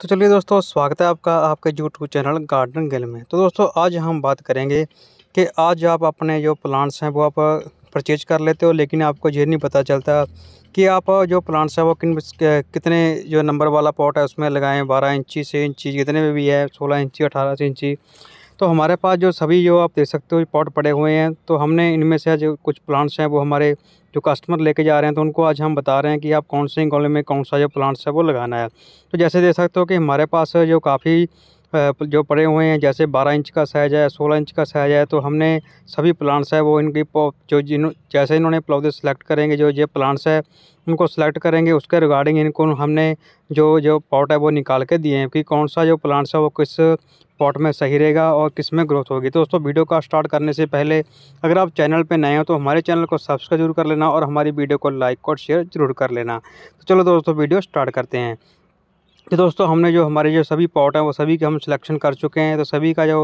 तो चलिए दोस्तों स्वागत है आपका आपके यूट्यूब चैनल गार्डन गिल में तो दोस्तों आज हम बात करेंगे कि आज आप अपने जो प्लांट्स हैं वो आप परचेज कर लेते हो लेकिन आपको ये नहीं पता चलता कि आप जो प्लांट्स हैं वो किन कितने जो नंबर वाला पॉट है उसमें लगाएं बारह इंची से इंची जितने में भी है सोलह इंची अठारह से इंची तो हमारे पास जो सभी जो आप देख सकते हो पॉट पड़े हुए हैं तो हमने इनमें से जो कुछ प्लांट्स हैं वो हमारे जो कस्टमर लेके जा रहे हैं तो उनको आज हम बता रहे हैं कि आप कौन से कॉलोनी में कौन सा जो प्लांट्स है वो लगाना है तो जैसे देख सकते हो कि हमारे पास जो काफ़ी जो पड़े हुए हैं जैसे बारह इंच का साइज़ है सोलह इंच का साइज़ है तो हमने सभी प्लांट्स है वो इनकी जो जिन जैसे इन्होंने पौधे सेलेक्ट करेंगे जो ये प्लांट्स है उनको सेलेक्ट करेंगे उसके रिगार्डिंग इनको हमने जो जो पॉट है वो निकाल के दिए हैं कि कौन सा जो प्लांट्स है वो किस पॉट में सही रहेगा और किस में ग्रोथ होगी तो दोस्तों वीडियो का स्टार्ट करने से पहले अगर आप चैनल पर नए हो तो हमारे चैनल को सब्सक्राइब जरूर कर लेना और हमारी वीडियो को लाइक और शेयर जरूर कर लेना तो चलो दोस्तों वीडियो स्टार्ट करते हैं तो दोस्तों हमने जो हमारे जो सभी पॉट हैं वो सभी के हम सिलेक्शन कर चुके हैं तो सभी का जो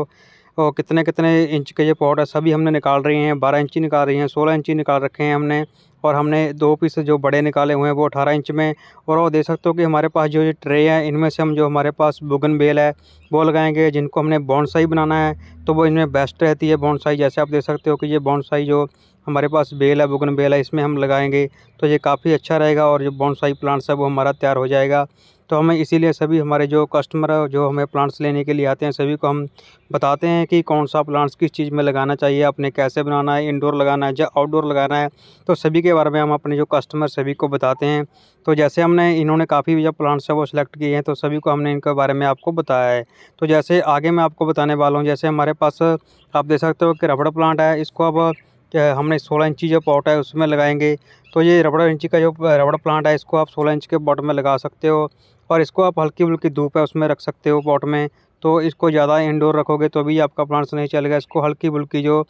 और कितने कितने इंच के ये पॉट है सभी हमने निकाल रहे हैं बारह इंची निकाल रही हैं सोलह इंची निकाल रखे हैं हमने और हमने दो पीस जो बड़े निकाले हुए हैं वो अठारह इंच में और वो देख सकते हो कि हमारे पास जो ये ट्रे है इनमें से हम जो हमारे पास बुगन बेल है वो लगाएंगे जिनको हमने बॉन्साई बनाना है तो वो इनमें बेस्ट रहती है बॉन्साई जैसे आप देख सकते हो कि ये बॉन्साई जो हमारे पास बेल है बुगन बेल है इसमें हम लगाएंगे तो ये काफ़ी अच्छा रहेगा और जो बॉन्साई प्लांट्स है वो हमारा तैयार हो जाएगा तो हमें इसीलिए सभी हमारे जो कस्टमर है जो हमें प्लांट्स लेने के लिए आते हैं सभी को हम बताते हैं कि कौन सा प्लांट्स किस चीज़ में लगाना चाहिए अपने कैसे बनाना है इंडोर लगाना है या आउटडोर लगाना है तो सभी के बारे में हम अपने जो कस्टमर सभी को बताते हैं तो जैसे हमने इन्होंने काफ़ी जो प्लांट्स है वो सिलेक्ट किए हैं तो सभी को हमने इनके बारे में आपको बताया है तो जैसे आगे मैं आपको बताने वाला हूँ जैसे हमारे पास आप देख सकते हो कि रबड़ प्लांट है इसको अब हमने सोलह इंची जो पॉट है उसमें लगाएंगे तो ये रबड़ इंची का जो रबड़ प्लांट है इसको आप सोलह इंच के पॉट में लगा सकते हो और इसको आप हल्की फुल्की धूप है उसमें रख सकते हो पॉट में तो इसको ज़्यादा इंडोर रखोगे तो भी आपका प्लांट्स नहीं चलेगा इसको हल्की बुल्की जो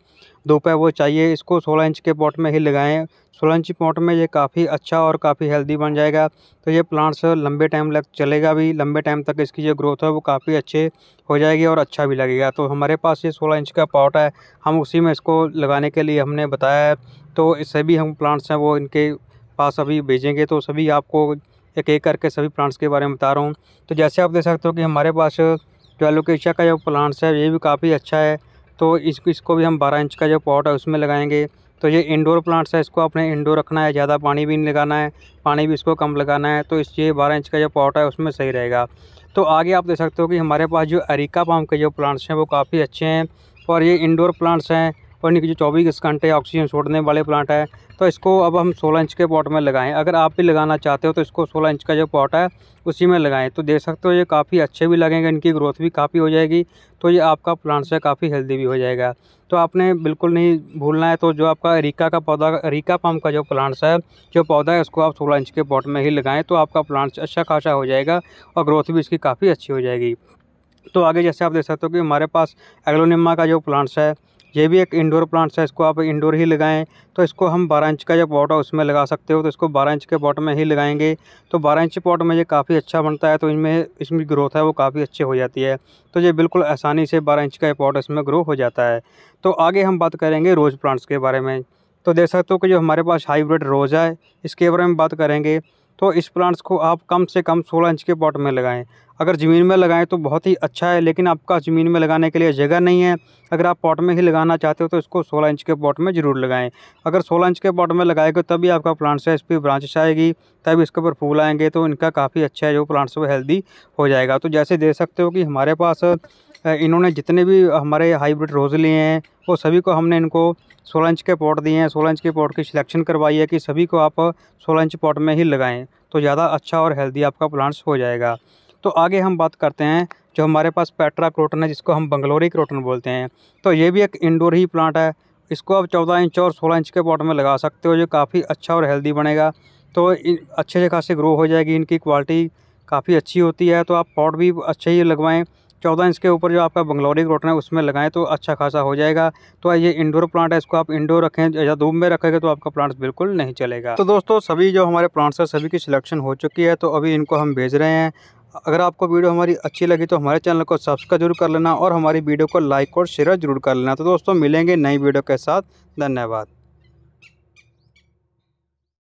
धूप है वो चाहिए इसको सोलह इंच के पॉट में ही लगाएं सोलह इंच पॉट में ये काफ़ी अच्छा और काफ़ी हेल्दी बन जाएगा तो ये प्लांट्स लंबे टाइम लग चलेगा भी लंबे टाइम तक इसकी जो ग्रोथ है वो काफ़ी अच्छे हो जाएगी और अच्छा भी लगेगा तो हमारे पास ये सोलह इंच का पॉट है हम उसी में इसको लगाने के लिए हमने बताया है तो इससे भी हम प्लांट्स हैं वो इनके पास अभी भेजेंगे तो सभी आपको एक एक करके सभी प्लांट्स के बारे में बता रहा हूँ तो जैसे आप देख सकते हो कि हमारे पास जो एलोकेशिया का जो प्लांट्स है ये भी काफ़ी अच्छा है तो इसको इसको भी हम बारह इंच का जो पॉट है उसमें लगाएंगे तो ये इंडोर प्लांट्स है इसको अपने इंडोर रखना है ज़्यादा पानी भी नहीं लगाना है पानी भी इसको कम लगाना है तो इस ये बारह इंच का जो पॉट है उसमें सही रहेगा तो आगे आप देख सकते हो कि हमारे पास जो अरिका पाम के जो प्लांट्स हैं वो काफ़ी अच्छे हैं और ये इंडोर प्लांट्स हैं और इनकी जो चौबीस घंटे ऑक्सीजन छोड़ने वाले प्लांट है तो इसको अब हम 16 इंच के पॉट में लगाएं अगर आप भी लगाना चाहते हो तो इसको 16 इंच का जो पॉट है उसी में लगाएं तो देख सकते हो ये काफ़ी अच्छे भी लगेंगे इनकी ग्रोथ भी काफ़ी हो जाएगी तो ये आपका प्लांट से काफ़ी हेल्दी भी हो जाएगा तो आपने बिल्कुल नहीं भूलना है तो जो आपका रीका का पौधा रिका पम्प का जो प्लांट्स है जो पौधा है उसको आप सोलह इंच के पॉट में ही लगाएँ तो आपका प्लांट्स अच्छा खासा हो जाएगा और ग्रोथ भी इसकी काफ़ी अच्छी हो जाएगी तो आगे जैसे आप देख सकते हो कि हमारे पास एग्लोनिमा का जो प्लांट्स है ये भी एक इंडोर प्लांट्स है इसको आप इंडोर ही लगाएं तो इसको हम बारह इंच का जब पॉट है उसमें लगा सकते हो तो इसको बारह इंच के पॉट में ही लगाएंगे तो बारह इंच पॉट में ये काफ़ी अच्छा बनता है तो इनमें इसमें ग्रोथ है वो काफ़ी अच्छी हो जाती है तो ये बिल्कुल आसानी से बारह इंच का पॉट इसमें ग्रो हो जाता है तो आगे हम बात करेंगे रोज़ प्लांट्स के बारे में तो देख सकते हो कि जो हमारे पास हाईब्रिड रोज़ है इसके बारे में बात करेंगे तो इस प्लांट्स को आप कम से कम 16 इंच के पॉट में लगाएं अगर ज़मीन में लगाएं तो बहुत ही अच्छा है लेकिन आपका ज़मीन में लगाने के लिए जगह नहीं है अगर आप पॉट में ही लगाना चाहते हो तो इसको 16 इंच के पॉट में ज़रूर लगाएं अगर 16 इंच के पॉट में लगाएंगे तभी आपका प्लांट्स है इस पर ब्रांचेस आएगी तभी इसके ऊपर फूल आएंगे तो इनका काफ़ी अच्छा है जो प्लांट्स वो हेल्दी हो जाएगा तो जैसे देख सकते हो कि हमारे पास इन्होंने जितने भी हमारे हाइब्रिड रोज़ लिए हैं वो सभी को हमने इनको सोलह इंच के पॉट दिए हैं सोलह इंच के पॉट की सिलेक्शन करवाई है कि सभी को आप सोलह इंच पॉट में ही लगाएं तो ज़्यादा अच्छा और हेल्दी आपका प्लांट्स हो जाएगा तो आगे हम बात करते हैं जो हमारे पास पैट्रा क्रोटन है जिसको हम बंगलोरी क्रोटन बोलते हैं तो ये भी एक इंडोर ही प्लांट है इसको आप चौदह इंच और सोलह इंच के पॉट में लगा सकते हो जो काफ़ी अच्छा और हेल्दी बनेगा तो अच्छे से खासे ग्रो हो जाएगी इनकी क्वालिटी काफ़ी अच्छी होती है तो आप पॉट भी अच्छे ही लगवाएं चौदह इंच के ऊपर जो आपका बंगलौरी क्रोटन है उसमें लगाएं तो अच्छा खासा हो जाएगा तो ये इंडोर प्लांट है इसको आप इंडोर रखें या धूप में रखेंगे तो आपका प्लांट्स बिल्कुल नहीं चलेगा तो दोस्तों सभी जो हमारे प्लांट्स हैं सभी की सिलेक्शन हो चुकी है तो अभी इनको हम भेज रहे हैं अगर आपको वीडियो हमारी अच्छी लगी तो हमारे चैनल को सब्सक्राइब जरूर कर लेना और हमारी वीडियो को लाइक और शेयर जरूर कर लेना तो दोस्तों मिलेंगे नई वीडियो के साथ धन्यवाद